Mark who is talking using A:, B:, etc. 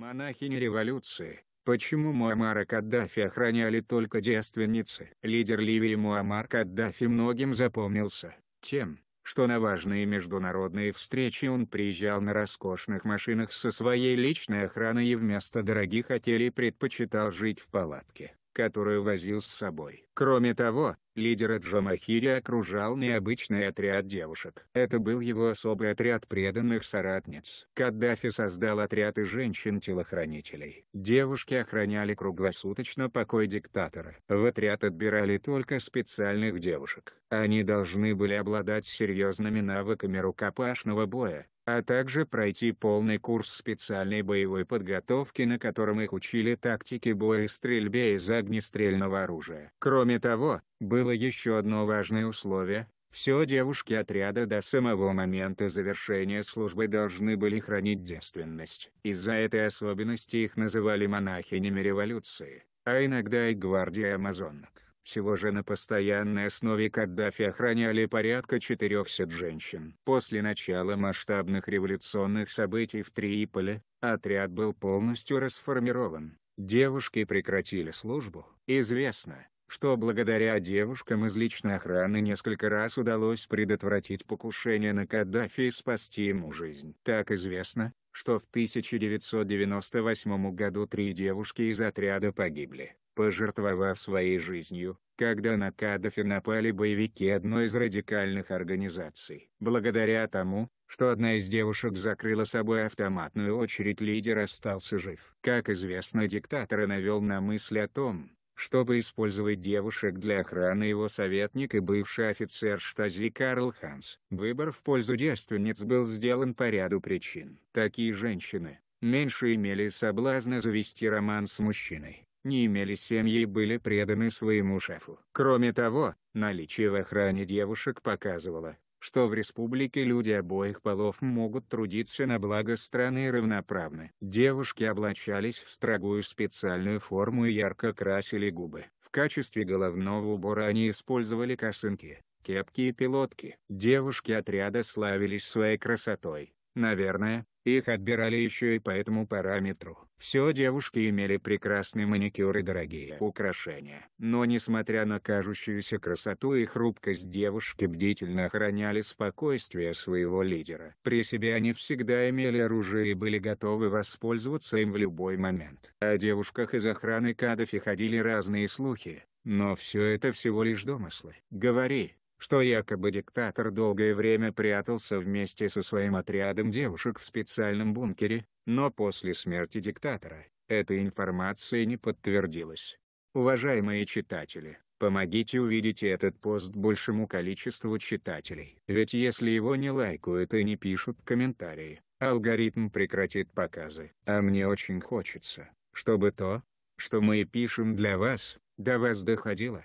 A: Монахини революции. Почему Муаммара Каддафи охраняли только девственницы? Лидер Ливии Муаммар Каддафи многим запомнился тем, что на важные международные встречи он приезжал на роскошных машинах со своей личной охраной и вместо дорогих отелей предпочитал жить в палатке которую возил с собой. Кроме того, лидера Джамахири окружал необычный отряд девушек. Это был его особый отряд преданных соратниц. Каддафи создал отряд и женщин-телохранителей. Девушки охраняли круглосуточно покой диктатора. В отряд отбирали только специальных девушек. Они должны были обладать серьезными навыками рукопашного боя, а также пройти полный курс специальной боевой подготовки, на котором их учили тактике боя и стрельбе из огнестрельного оружия. Кроме того, было еще одно важное условие – все девушки отряда до самого момента завершения службы должны были хранить девственность. Из-за этой особенности их называли монахинями революции, а иногда и гвардией амазонок. Всего же на постоянной основе Каддафи охраняли порядка 400 женщин. После начала масштабных революционных событий в Триполе, отряд был полностью расформирован. Девушки прекратили службу. Известно, что благодаря девушкам из личной охраны несколько раз удалось предотвратить покушение на Каддафи и спасти ему жизнь. Так известно, что в 1998 году три девушки из отряда погибли пожертвовав своей жизнью, когда на Каддафи напали боевики одной из радикальных организаций. Благодаря тому, что одна из девушек закрыла собой автоматную очередь лидер остался жив. Как известно диктатора навел на мысль о том, чтобы использовать девушек для охраны его советник и бывший офицер штази Карл Ханс. Выбор в пользу девственниц был сделан по ряду причин. Такие женщины, меньше имели соблазна завести роман с мужчиной не имели семьи и были преданы своему шефу. Кроме того, наличие в охране девушек показывало, что в республике люди обоих полов могут трудиться на благо страны равноправны. Девушки облачались в строгую специальную форму и ярко красили губы. В качестве головного убора они использовали косынки, кепки и пилотки. Девушки отряда славились своей красотой. Наверное, их отбирали еще и по этому параметру. Все девушки имели прекрасные маникюры, и дорогие украшения. Но несмотря на кажущуюся красоту и хрупкость девушки бдительно охраняли спокойствие своего лидера. При себе они всегда имели оружие и были готовы воспользоваться им в любой момент. О девушках из охраны Кадафи ходили разные слухи, но все это всего лишь домыслы. Говори, что якобы диктатор долгое время прятался вместе со своим отрядом девушек в специальном бункере, но после смерти диктатора, эта информация не подтвердилась. Уважаемые читатели, помогите увидеть этот пост большему количеству читателей. Ведь если его не лайкают и не пишут комментарии, алгоритм прекратит показы. А мне очень хочется, чтобы то, что мы пишем для вас, до вас доходило.